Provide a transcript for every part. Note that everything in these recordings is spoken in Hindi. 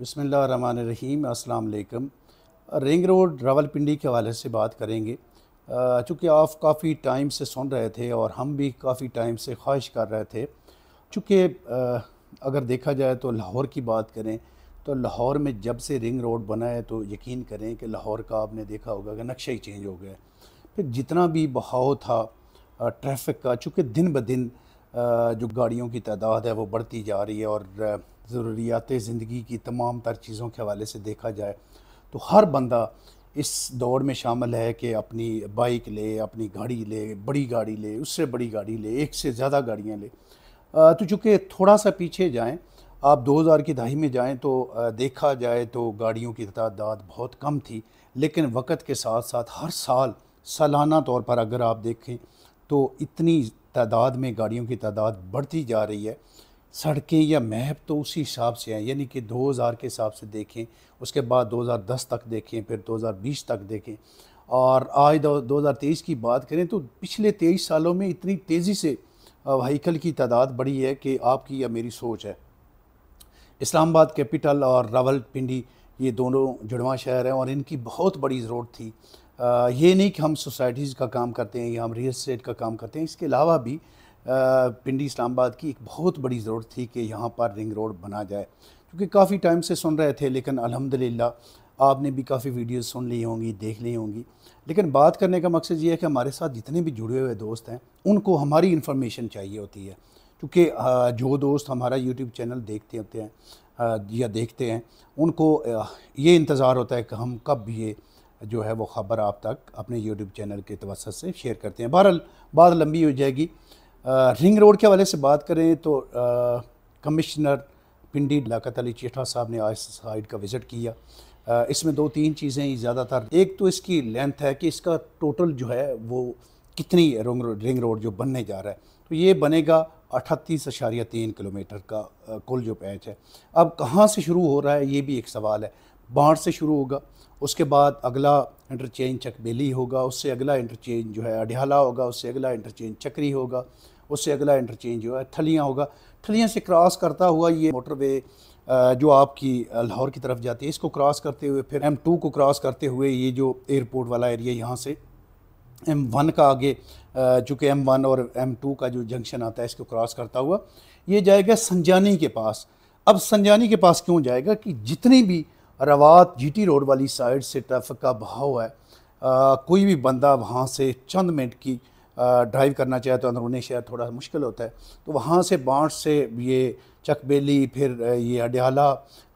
बसमीम अल्लाम रिंग रोड रावलपिंडी के हवाले से बात करेंगे चूँकि आप काफ़ी टाइम से सुन रहे थे और हम भी काफ़ी टाइम से ख्वाहिश कर रहे थे चूँकि अगर देखा जाए तो लाहौर की बात करें तो लाहौर में जब से रिंग रोड बना है तो यकीन करें कि लाहौर का आपने देखा होगा कि नक्शा ही चेंज हो गया फिर जितना भी बहाव था ट्रैफिक का चूँकि दिन ब दिन जो गाड़ियों की तादाद है वो बढ़ती जा रही है और ज़रूरियात ज़िंदगी की तमाम तर चीज़ों के हवाले से देखा जाए तो हर बंदा इस दौड़ में शामिल है कि अपनी बाइक ले अपनी गाड़ी ले बड़ी गाड़ी ले उससे बड़ी गाड़ी ले एक से ज़्यादा गाड़ियाँ ले तो चूँकि थोड़ा सा पीछे जाएँ आप 2000 की दहाई में जाएं तो देखा जाए तो गाड़ियों की तादाद बहुत कम थी लेकिन वक्त के साथ साथ हर साल सालाना तौर पर अगर आप देखें तो इतनी तादाद में गाड़ियों की तादाद बढ़ती जा रही है सड़कें या महब तो उसी हिसाब से हैं यानी कि 2000 के हिसाब से देखें उसके बाद 2010 तक देखें फिर 2020 तक देखें और आज 2023 की बात करें तो पिछले तेईस सालों में इतनी तेज़ी से वहीकल की तादाद बढ़ी है कि आपकी या मेरी सोच है इस्लामाबाद कैपिटल और रावलपिंडी ये दोनों जुड़वा शहर हैं और इनकी बहुत बड़ी ज़रूरत थी आ, ये नहीं कि हम सोसाइटीज़ का काम करते हैं या हम रियल इस्टेट का काम करते हैं इसके अलावा भी पिंडी इस्लामाबाद की एक बहुत बड़ी ज़रूरत थी कि यहाँ पर रिंग रोड बना जाए क्योंकि काफ़ी टाइम से सुन रहे थे लेकिन अलहमदिल्ला आपने भी काफ़ी वीडियोस सुन ली होंगी देख ली होंगी लेकिन बात करने का मकसद ये है कि हमारे साथ जितने भी जुड़े हुए दोस्त हैं उनको हमारी इन्फॉर्मेशन चाहिए होती है क्योंकि जो दोस्त हमारा यूट्यूब चैनल देखते होते हैं या देखते हैं उनको ये इंतज़ार होता है कि हम कब ये जो है वो ख़बर आप तक अपने यूट्यूब चैनल के तवसत से शेयर करते हैं बहरहाल बात लंबी हो जाएगी रिंग रोड के हवाले से बात करें तो कमिश्नर पिंडी लाकत अली चेठा साहब ने आज साइड का विज़िट किया इसमें दो तीन चीज़ें ज़्यादातर एक तो इसकी लेंथ है कि इसका टोटल जो है वो कितनी रिंग रोड जो बनने जा रहा है तो ये बनेगा अठतीस अशारिया तीन किलोमीटर का कुल जो पैच है अब कहाँ से शुरू हो रहा है ये भी एक सवाल है बाढ़ से शुरू होगा उसके बाद अगला इंटरचेंज चकबेली होगा उससे अगला इंटरचेंज जो है अडियाला होगा उससे अगला इंटरचेंज चक्री होगा उससे अगला इंटरचेंज जो है थलियाँ होगा थलियाँ से क्रॉस करता हुआ ये मोटरवे जो आपकी लाहौर की तरफ जाती है इसको क्रॉस करते हुए फिर एम टू को क्रॉस करते हुए ये जो एयरपोर्ट वाला एरिया यहाँ से एम वन का आगे चूँकि एम वन और एम टू का जो जंक्शन आता है इसको क्रॉस करता हुआ ये जाएगा संजानी के पास अब संजानी के पास क्यों जाएगा कि जितनी भी रवात जीटी रोड वाली साइड से ट्रैफिक का बहाव है आ, कोई भी बंदा वहाँ से चंद मिनट की ड्राइव करना चाहे तो अंदरूनी शहर थोड़ा मुश्किल होता है तो वहाँ से बाँट से ये चकबेली फिर ये अडयाला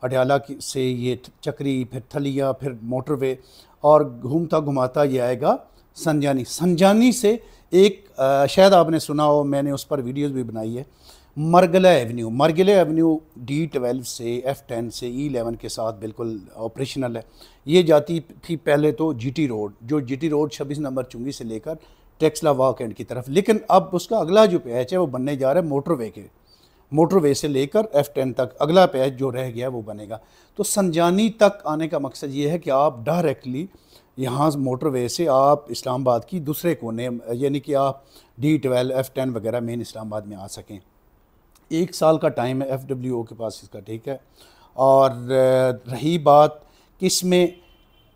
अडयाला से ये चक्री फिर थलिया फिर मोटरवे और घूमता घुमाता ये आएगा संजानी संजानी से एक शायद आपने सुना हो मैंने उस पर वीडियोज़ भी बनाई है Margalla avenue Margalla avenue D twelve से एफ़ टेन से ई e एलेवन के साथ बिल्कुल ऑपरेशनल है ये जाती थी पहले तो जीटी रोड जो जीटी रोड छब्बीस नंबर चुंगी से लेकर टेक्सला वॉक एंड की तरफ लेकिन अब उसका अगला जो पैच है वो बनने जा रहा है मोटरवे के मोटरवे से लेकर एफ़ टेन तक अगला पैच जो रह गया वो बनेगा तो संजानी तक आने का मकसद ये है कि आप डायरेक्टली यहाँ मोटरवे से आप इस्लामाबाद की दूसरे कोने यानी कि आप डी ट्वेल्व एफ़ टेन वगैरह मेन इस्लामाबाद में आ सकें एक साल का टाइम है एफ डब्ल्यू ओ के पास इसका ठीक है और रही बात किस में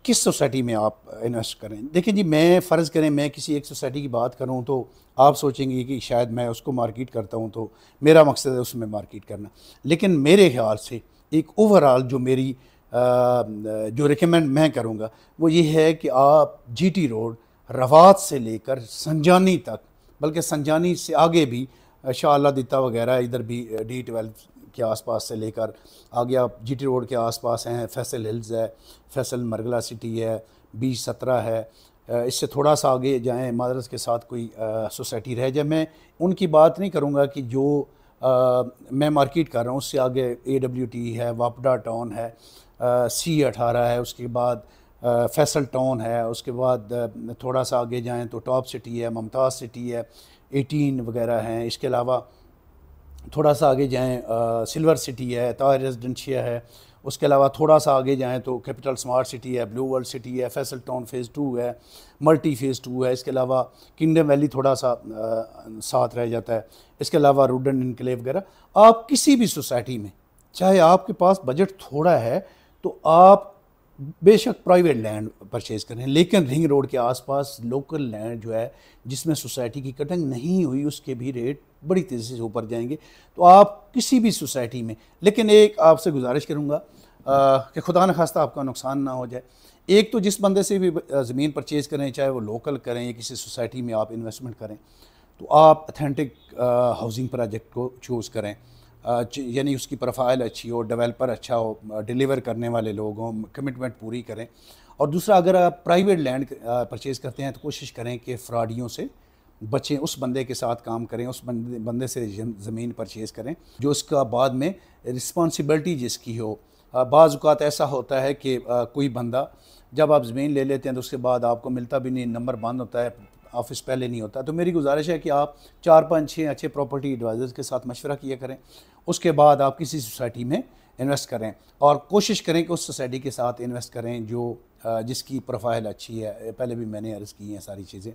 किस सोसाइटी में आप इन्वेस्ट करें देखें जी मैं फ़र्ज़ करें मैं किसी एक सोसाइटी की बात करूं तो आप सोचेंगे कि शायद मैं उसको मार्केट करता हूं तो मेरा मकसद है उसमें मार्केट करना लेकिन मेरे ख्याल से एक ओवरऑल जो मेरी जो रिकमेंड मैं करूंगा वो ये है कि आप जीटी रोड रवात से लेकर संजानी तक बल्कि संजानी से आगे भी शाह दिता वगैरह इधर भी डी ट्वेल्व के आसपास से लेकर आगे आप टी रोड के आसपास हैं फैसल हिल्स है फैसल मरगला सिटी है बीच सत्रह है इससे थोड़ा सा आगे जाएं मदरस के साथ कोई सोसाइटी रह जाए मैं उनकी बात नहीं करूँगा कि जो आ, मैं मार्केट कर रहा हूँ उससे आगे ए डब्ल्यू टी है वापडा टाउन है सी अठारह है उसके बाद फैसल टाउन है उसके बाद थोड़ा सा आगे जाएँ तो टॉप सिटी है मुमताज़ सिटी है एटीन वगैरह हैं इसके अलावा थोड़ा सा आगे जाएँ सिल्वर सिटी है तार रेजिडेंशिया है उसके अलावा थोड़ा सा आगे जाएँ तो कैपिटल स्मार्ट सिटी है ब्लू वर्ल्ड सिटी है फैसल टाउन फेज़ टू है मल्टी फेज़ टू है इसके अलावा किंगडम वैली थोड़ा सा आ, साथ रह जाता है इसके अलावा रूडन इनकलेव वगैरह आप किसी भी सोसाइटी में चाहे आपके पास बजट थोड़ा है तो आप बेशक प्राइवेट लैंड परचेज करें लेकिन रिंग रोड के आसपास लोकल लैंड जो है जिसमें सोसाइटी की कटिंग नहीं हुई उसके भी रेट बड़ी तेज़ी से ऊपर जाएंगे तो आप किसी भी सोसाइटी में लेकिन एक आपसे गुजारिश करूँगा कि खुदा न खास्ता आपका नुकसान ना हो जाए एक तो जिस बंदे से भी ज़मीन परचेज़ करें चाहे वो लोकल करें या किसी सोसाइटी में आप इन्वेस्टमेंट करें तो आप अथेंटिक हाउसिंग प्रोजेक्ट को चूज़ करें यानी उसकी प्रोफाइल अच्छी हो डेवलपर अच्छा हो डिलीवर करने वाले लोग हों कमिटमेंट पूरी करें और दूसरा अगर आप प्राइवेट लैंड परचेज़ करते हैं तो कोशिश करें कि फ्रॉडियों से बचें उस बंदे के साथ काम करें उस बंदे बंदे से ज़मीन परचेज़ करें जो उसका बाद में रिस्पॉन्सिबिलिटी जिसकी हो बाज़ात ऐसा होता है कि कोई बंदा जब आप ज़मीन ले लेते हैं तो उसके बाद आपको मिलता भी नहीं नंबर बंद होता है ऑफिस पहले नहीं होता तो मेरी गुजारिश है कि आप चार पाँच छः अच्छे प्रॉपर्टी एडवाइज़र्स के साथ मशवरा किया करें उसके बाद आप किसी सोसाइटी में इन्वेस्ट करें और कोशिश करें कि उस सोसाइटी के साथ इन्वेस्ट करें जो जिसकी प्रोफाइल अच्छी है पहले भी मैंने अर्ज़ की हैं सारी चीज़ें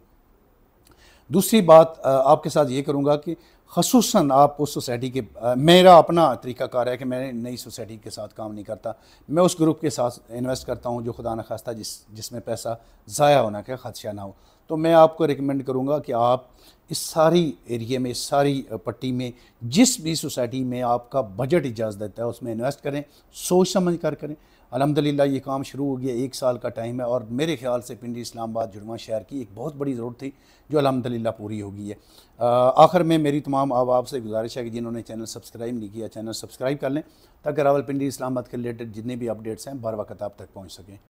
दूसरी बात आपके साथ ये करूँगा कि खसूस आप उस सोसाइटी के मेरा अपना तरीक़ाकार है कि मैं नई सोसाइटी के साथ काम नहीं करता मैं उस ग्रुप के साथ इन्वेस्ट करता हूँ जो खुदा न खास्ता जिस जिसमें पैसा ज़ाया होना का खदशा ना हो तो मैं आपको रिकमेंड करूँगा कि आप इस सारी एरिए में इस सारी पट्टी में जिस भी सोसाइटी में आपका बजट इजाज़त देता है उसमें इन्वेस्ट करें सोच समझ कर करें अलहमदिल्ला ये काम शुरू हो गया एक साल का टाइम है और मेरे ख्याल से पिंडी इस्लामाबाद जुड़वा शहर की एक बहुत बड़ी ज़रूरत थी जो अलहमदिल्ला पूरी होगी है आखिर में मेरी तमाम अब आपसे गुजारिश है कि जिन्होंने चैनल सब्सक्राइब नहीं किया चैनल सब्सक्राइब कर लें ताकि रावल पिंडी इस्लामाबाद के रिलेटेड जितने भी अपडेट्स हैं बार वक्त आप तक पहुँच सकें